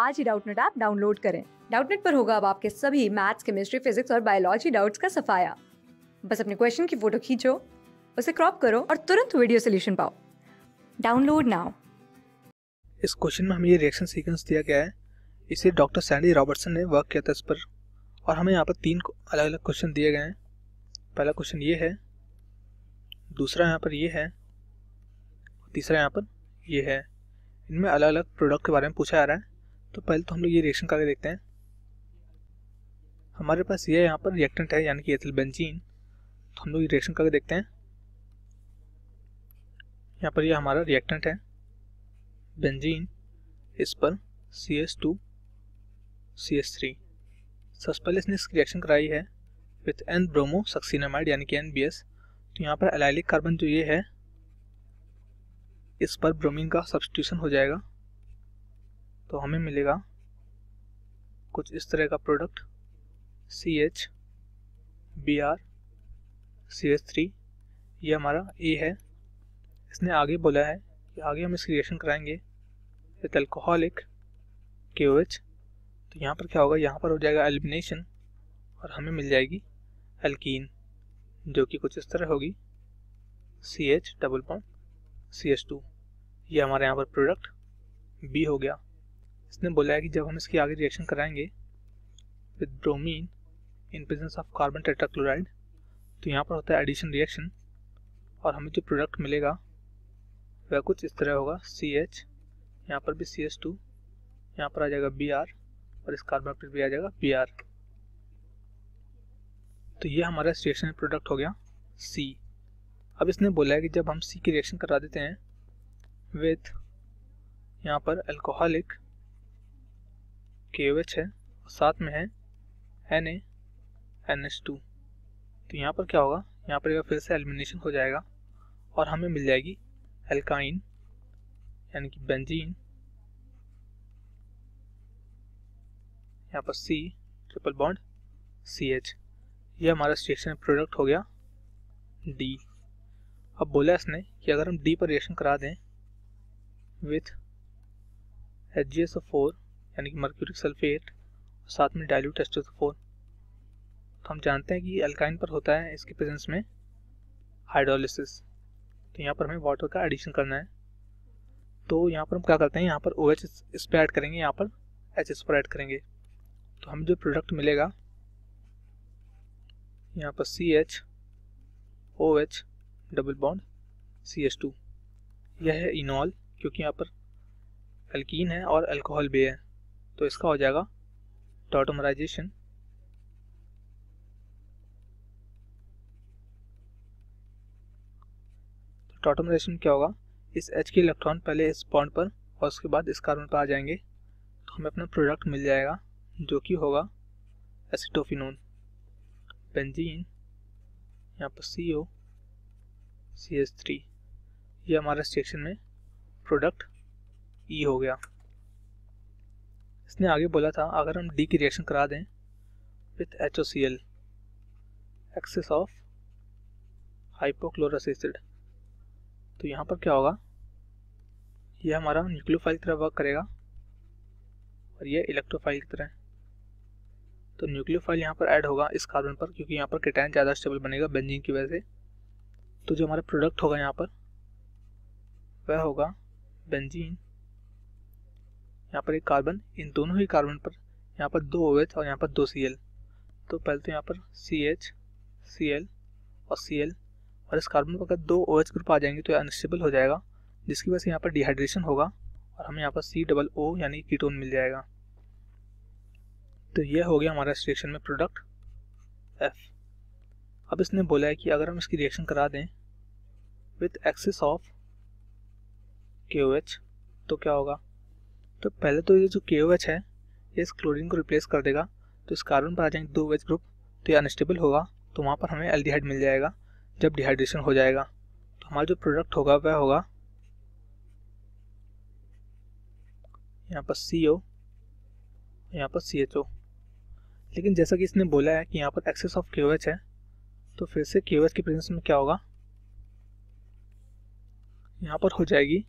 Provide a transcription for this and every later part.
आज ही Doubtnut app download करें डाउटनेट पर होगा अब आपके सभी मैथ्स केमिस्ट्री फिजिक्स और बायोलॉजी डाउट्स का सफाया बस अपने क्वेश्चन की फोटो खींचो उसे क्रॉप करो और तुरंत वीडियो सोल्यूशन पाओ डाउनलोड नाउ इस क्वेश्चन में हमें ये रिएक्शन सीक्वेंस दिया गया है इसे डॉक्टर सैंडी रॉबर्टसन ने वर्क किया था इस पर और हमें यहाँ पर तीन अलग अलग क्वेश्चन दिए गए हैं पहला क्वेश्चन ये है दूसरा यहाँ पर ये है तीसरा यहाँ पर ये है इनमें अलग अलग प्रोडक्ट के बारे में पूछा जा रहा है तो पहले तो हम लोग ये रिएक्शन करके देखते हैं हमारे पास ये यहाँ पर रिएक्टेंट है यानी कि एथिल बेंजीन तो हम लोग ये रिएक्शन करके देखते हैं यहाँ पर ये हमारा रिएक्टेंट है बेंजीन इस पर C S two C S three सबसे पहले इसने इसकी रिएक्शन कराई है विथ एन ब्रोमो सक्सीनामाइड यानी कि एन बी एस तो यहाँ पर एलाइलिक कार्बन जो ये है इस पर ब्रोमीन का सब्सटीट्यूशन हो जाएगा तो हमें मिलेगा कुछ इस तरह का product C H B R C H three ये हमारा ए है इसने आगे बोला है कि आगे हम इसकी रिएक्शन कराएंगे with alcoholic K O H तो यहाँ पर क्या होगा यहाँ पर हो जाएगा एलिमिनेशन और हमें मिल जाएगी एल्कीन जो कि कुछ इस तरह होगी C H double point C H two ये हमारे यहाँ पर प्रोडक्ट बी हो गया इसने बोला है कि जब हम इसके आगे रिएक्शन कराएंगे with bromine in presence of carbon tetrachloride तो यहाँ पर होता है एडिशन रिएक्शन और हमें जो प्रोडक्ट मिलेगा वह कुछ इस तरह होगा सी एच यहाँ पर भी सी एच टू यहाँ पर आ जाएगा बी आर और इस कार्बन पर भी आ जाएगा बी आर तो ये हमारा इस रिएक्शन प्रोडक्ट हो गया सी अब इसने बोला है कि जब हम सी की रिएक्शन करा देते हैं विथ यहाँ पर अल्कोहलिक के ओ एच है और साथ में है N A N H two तो यहाँ पर क्या होगा यहाँ पर फिर से एलिमिनेशन हो जाएगा और हमें मिल जाएगी एल्काइन यानी कि बेंजीन यहाँ पर C triple bond C H ये हमारा स्टेशन प्रोडक्ट हो गया डी अब बोला इसने कि अगर हम डी पर रिएक्शन करा दें with H G S O four यानी कि मर्क्यूरिक सल्फेट और साथ में डायलूट एस्टोफोन तो हम जानते हैं कि अल्काइन पर होता है इसके प्रेजेंस में हाइड्रोलिसिस तो यहाँ पर हमें वाटर का एडिशन करना है तो यहाँ पर हम क्या करते हैं यहाँ पर ओ OH एच इस पर ऐड करेंगे यहाँ पर एच एस पर ऐड करेंगे तो हमें जो प्रोडक्ट मिलेगा यहाँ पर C H O H double bond C H two यह है इनॉल क्योंकि यहाँ पर अल्कीन है और अल्कोहल भी है तो इसका हो जाएगा टॉटोमराइजेशन तो टॉटोमराइजेशन क्या होगा इस एच के इलेक्ट्रॉन पहले इस बॉन्ड पर और उसके बाद इस कार्बन पर आ जाएंगे तो हमें अपना प्रोडक्ट मिल जाएगा जो कि होगा एसिटोफिनोन बेंजीन यहाँ पर सी ओ सी एस थ्री ये हमारा सेक्शन में प्रोडक्ट ई e हो गया इसने आगे बोला था अगर हम डी की रिएक्शन करा दें with H O C L excess of hypochlorous acid तो यहाँ पर क्या होगा यह हमारा न्यूक्लियोफाइल की तरह वर्क करेगा और यह इलेक्ट्रोफाइल की तरह तो न्यूक्लियोफाइल यहाँ पर ऐड होगा इस कार्बन पर क्योंकि यहाँ पर कैटाइन ज़्यादा स्टेबल बनेगा बेंजीन की वजह से तो जो हमारा प्रोडक्ट होगा यहाँ पर वह होगा बेंजीन यहाँ पर एक कार्बन इन दोनों ही कार्बन पर यहाँ पर दो ओ और यहाँ पर दो सी तो पहले तो यहाँ पर सी एच सी एल और सी एल और इस कार्बन पर अगर दो ओ OH ग्रुप आ जाएंगे तो अनस्टेबल हो जाएगा जिसकी वजह से यहाँ पर डिहाइड्रेशन होगा और हमें यहाँ पर सी डबल ओ यानी कीटोन मिल जाएगा तो यह हो गया हमारा इस रिएक्शन में प्रोडक्ट एफ अब इसने बोला है कि अगर हम इसकी रिएक्शन करा दें विथ एक्सेस ऑफ के ओ एच तो क्या होगा तो पहले तो ये जो के है ये इस क्लोरीन को रिप्लेस कर देगा तो इस कार्बन पर आ जाएंगे दो वेज ग्रुप तो ये अनस्टेबल होगा तो वहाँ पर हमें एल्डिहाइड मिल जाएगा जब डिहाइड्रेशन हो जाएगा तो हमारा जो प्रोडक्ट होगा वह होगा यहाँ पर सी ओ यहाँ पर सी एच ओ लेकिन जैसा कि इसने बोला है कि यहाँ पर एक्सेस ऑफ के है तो फिर से के की प्रेजेंस में क्या होगा यहाँ पर हो जाएगी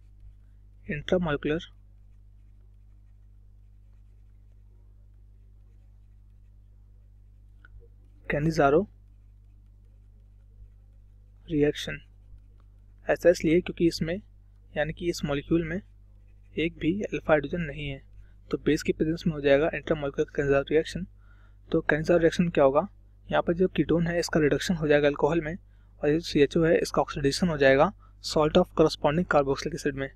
इंट्रा मोलिकुलर कैनिज़ारो रिएक्शन ऐसा इसलिए क्योंकि इसमें यानी कि इस मॉलिक्यूल में एक भी अल्फा हाइड्रोजन नहीं है तो बेस की प्रेजेंस में हो जाएगा इंटरमोलिकुलर कैनिजारो रिएक्शन तो कैनिजारो रिएक्शन क्या होगा यहाँ पर जो कीटोन है इसका रिडक्शन हो जाएगा अल्कोहल में और जो सी एच ओ है इसका ऑक्सीडेशन हो जाएगा salt of corresponding carboxylic acid में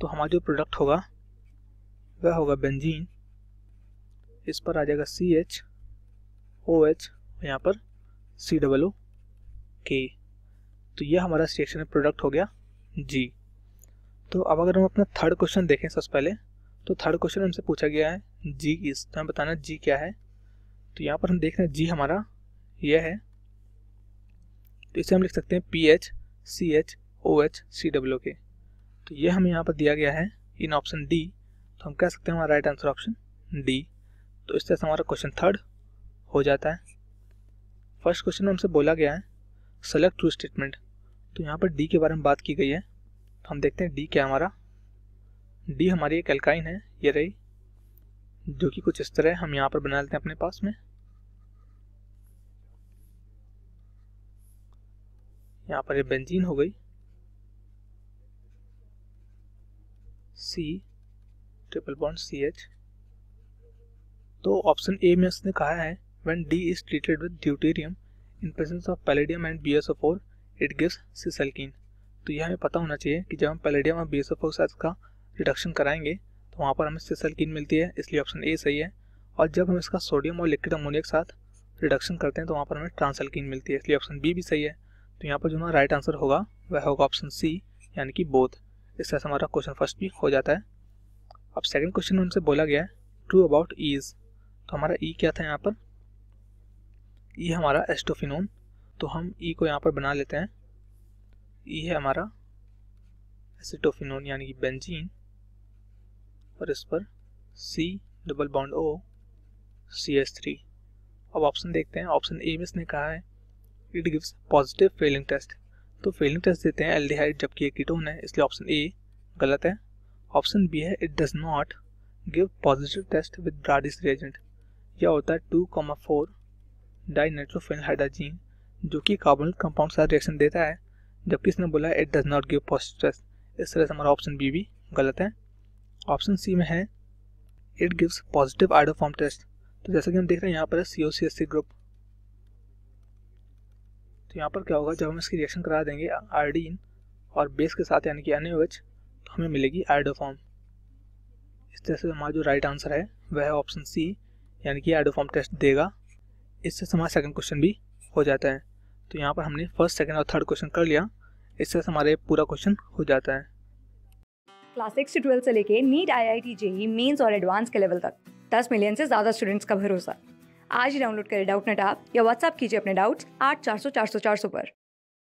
तो हमारा जो प्रोडक्ट होगा वह होगा बेंजीन इस पर आ जाएगा सी एच ओ एच यहाँ पर सी डबल ओ के तो ये हमारा सेक्शन प्रोडक्ट हो गया जी तो अब अगर हम अपना थर्ड क्वेश्चन देखें सबसे पहले तो थर्ड क्वेश्चन हमसे पूछा गया है जी इस तो हमें बताना जी क्या है तो यहाँ पर हम देख रहे हैं जी हमारा यह है तो इसे हम लिख सकते हैं P H C H O H C W के तो यह हमें यहाँ पर दिया गया है इन ऑप्शन डी तो हम कह सकते हैं हमारा राइट आंसर ऑप्शन डी तो इस तरह से हमारा क्वेश्चन थर्ड हो जाता है फर्स्ट क्वेश्चन में हमसे बोला गया है सेलेक्ट ट्रू स्टेटमेंट तो यहाँ पर डी के बारे में बात की गई है तो हम देखते हैं डी क्या हमारा डी हमारी एक एल्काइन है ये रही जो कि कुछ इस तरह हम यहाँ पर बना लेते हैं अपने पास में यहाँ पर ये बेंजीन हो गई C triple bond C H तो ऑप्शन ए में उसने कहा है When D is treated with deuterium in presence of palladium and BSO4, it gives सिसल्किन तो यह हमें पता होना चाहिए कि जब हम पैलेडियम और बी एस ओ फोर साथ का रिडक्शन कराएंगे तो वहाँ पर हमें सिसल्किन मिलती है इसलिए ऑप्शन ए सही है और जब हम इसका सोडियम और लिक्विड अमोनिया के साथ रिडक्शन करते हैं तो वहाँ पर हमें ट्रांसल्किन मिलती है इसलिए ऑप्शन बी भी सही है तो यहाँ पर जो हमारा राइट आंसर होगा वह होगा ऑप्शन सी यानी कि बोथ इस तरह से हमारा क्वेश्चन फर्स्ट भी हो जाता है अब सेकेंड क्वेश्चन में हमसे बोला गया है ट्रू अबाउट ईज तो हमारा ई e क्या था यहाँ पर ये हमारा एस्टोफिनोन तो हम ई e को यहाँ पर बना लेते हैं ई e है हमारा एसिटोफिनोन यानी कि बेंजीन और इस पर C double bond O C S three अब ऑप्शन देखते हैं ऑप्शन ए में इसने कहा है it gives positive Fehling test तो फेलिंग टेस्ट देते हैं एल्डिहाइड जबकि ये कीटोन है इसलिए ऑप्शन ए गलत है ऑप्शन बी है it does not give positive test with Brady's reagent यह होता है two comma four di hydrazine जो कि कार्बोनिक कंपाउंड के साथ रिएक्शन देता है जबकि इसने बोला it does not give positive इस तरह से हमारा ऑप्शन बी भी गलत है ऑप्शन सी में है it gives positive iodoform test तो जैसा कि हम देख रहे हैं यहाँ पर सी ओ सी एस सी ग्रुप तो यहाँ पर क्या होगा जब हम इसकी रिएक्शन करा देंगे आयोडीन और बेस के साथ यानी कि एन OH, तो हमें मिलेगी आइडोफॉर्म इस तरह से हमारा जो राइट आंसर है वह ऑप्शन सी यानी कि आइडोफॉर्म टेस्ट देगा इससे हमारा सेकंड क्वेश्चन भी हो जाता है तो यहाँ पर हमने फर्स्ट सेकंड और थर्ड क्वेश्चन कर लिया इससे हमारे पूरा क्वेश्चन हो जाता है क्लास सिक्स से ट्वेल्थ से लेके NEET I I T JEE mains और एडवांस के लेवल तक दस मिलियन से ज़्यादा स्टूडेंट्स का भरोसा आज ही डाउनलोड करें डाउट नेट या व्हाट्सअप कीजिए अपने डाउट्स आठ चार सौ चार सौ चार सौ पर